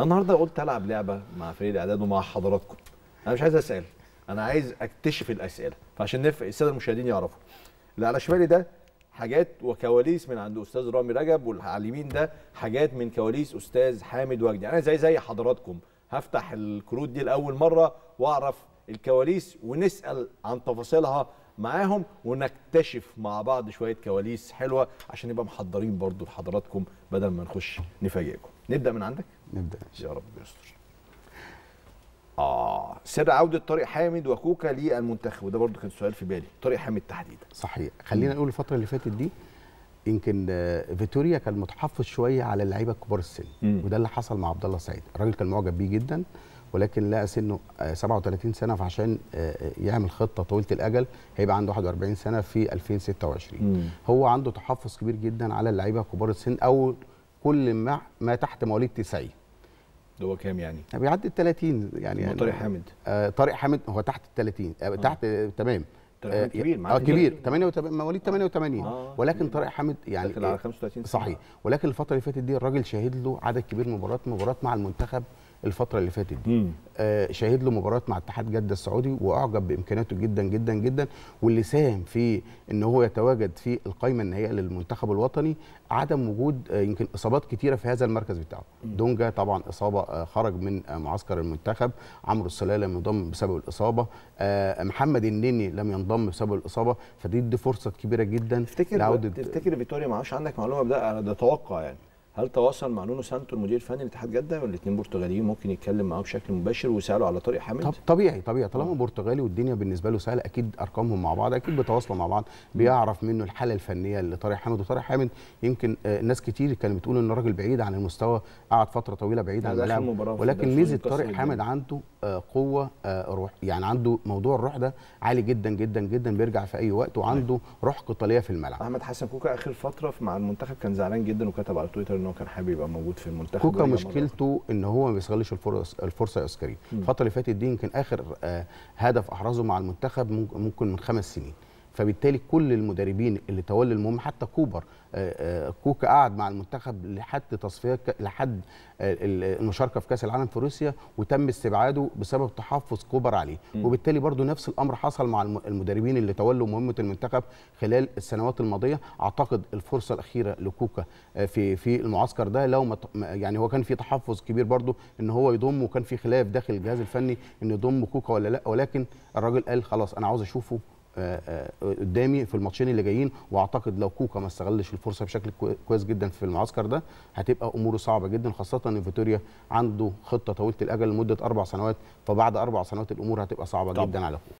انا النهارده قلت العب لعبه مع فريق الاعداد ومع حضراتكم انا مش عايز اسال انا عايز اكتشف الاسئله فعشان نفق الساده المشاهدين يعرفوا اللي على شمالي ده حاجات وكواليس من عند استاذ رامي رجب على اليمين ده حاجات من كواليس استاذ حامد وجدي انا زي زي حضراتكم هفتح الكروت دي لاول مره واعرف الكواليس ونسال عن تفاصيلها معاهم ونكتشف مع بعض شويه كواليس حلوه عشان نبقى محضرين برضو لحضراتكم بدل ما نخش نفاجئكم نبدا من عندك نبدا يا رب يستر اه سر عوده طارق حامد وكوكا للمنتخب وده برضو كان سؤال في بالي طارق حامد تحديدا صحيح خلينا نقول الفتره اللي فاتت دي يمكن آه، فيتوريا كان متحفظ شويه على اللعيبه كبار السن م. وده اللي حصل مع عبد الله سعيد الراجل كان معجب بيه جدا ولكن لقى سنه 37 آه، سنه فعشان آه، يعمل خطه طويله الاجل هيبقى عنده 41 سنه في 2026 مم. هو عنده تحفظ كبير جدا على اللعيبه كبار السن او كل ما, ما تحت مواليد 90 اللي هو كام يعني؟, يعني بيعدي ال 30 يعني, طارق حامد آه طارق حامد هو تحت ال 30 آه،, آه تحت آه تمام كبير اه كبير 88 آه، مواليد 88 آه. آه ولكن طارق حامد يعني داخل على 35 صحيح ولكن الفتره اللي فاتت دي الراجل شاهد له عدد كبير من مباريات مباريات مع المنتخب الفتره اللي فاتت دي آه شهد له مباراه مع اتحاد جده السعودي واعجب بامكاناته جدا جدا جدا واللي ساهم في ان هو يتواجد في القائمه النهائيه للمنتخب الوطني عدم وجود آه يمكن اصابات كتيره في هذا المركز بتاعه دونجا طبعا اصابه آه خرج من آه معسكر المنتخب عمرو السلاله انضم بسبب الاصابه آه محمد النني لم ينضم بسبب الاصابه فدي دي فرصه كبيره جدا تفتكر تفتكر فيتوريا ما عندك معلومه بدا ده توقع يعني هل تواصل مع نونو سانتو المدير الفني لاتحاد جده والاثنين الاثنين برتغاليين ممكن يتكلم معاه بشكل مباشر ويسالوا على طارق حامد طب طبيعي طبيعي طالما برتغالي والدنيا بالنسبه له سهله اكيد ارقامهم مع بعض اكيد بيتواصلوا مع بعض بيعرف منه الحاله الفنيه لطارق حامد وطارق حامد يمكن آه، ناس كتير كانت بتقول ان الراجل بعيد عن المستوى قعد فتره طويله بعيد عن الملعب ولكن ميزه طارق حامد عنده آه، قوه آه، روح يعني عنده موضوع الروح ده عالي جدا جدا جدا بيرجع في اي وقت وعنده روح قتاليه في الملعب احمد حسن كوكا اخر فتره مع المنتخب كان زعلان جدا وكتب على تويتر ان هو كان حابب يبقى موجود في المنتخب كوكا مشكلته مرة. ان هو ما بيستغلش الفرص الفرصه يا اسكري الفتره اللي فاتت دي يمكن اخر آه، هدف احرزه مع المنتخب ممكن من خمس سنين فبالتالي كل المدربين اللي تولوا المهم حتى كوبر آه، آه، كوكا قعد مع المنتخب لحد تصفيه لحد آه، المشاركه في كاس العالم في روسيا وتم استبعاده بسبب تحفظ كوبر عليه م. وبالتالي برضو نفس الامر حصل مع المدربين اللي تولوا مهمه المنتخب خلال السنوات الماضيه اعتقد الفرصه الاخيره لكوكا في في المعسكر ده لو ما يعني هو كان في تحفظ كبير برضو ان هو يضم وكان في خلاف داخل الجهاز الفني ان يضم كوكا ولا لا ولكن الراجل قال خلاص انا عاوز اشوفه آه، آه، قدامي في الماتشين اللي جايين واعتقد لو كوكا ما استغلش الفرصه بشكل كويس جدا في المعسكر ده هتبقى اموره صعبه جدا خاصه ان فيتوريا عنده خطه طويله الاجل لمده اربع سنوات فبعد اربع سنوات الامور هتبقى صعبه طب. جدا على كوكا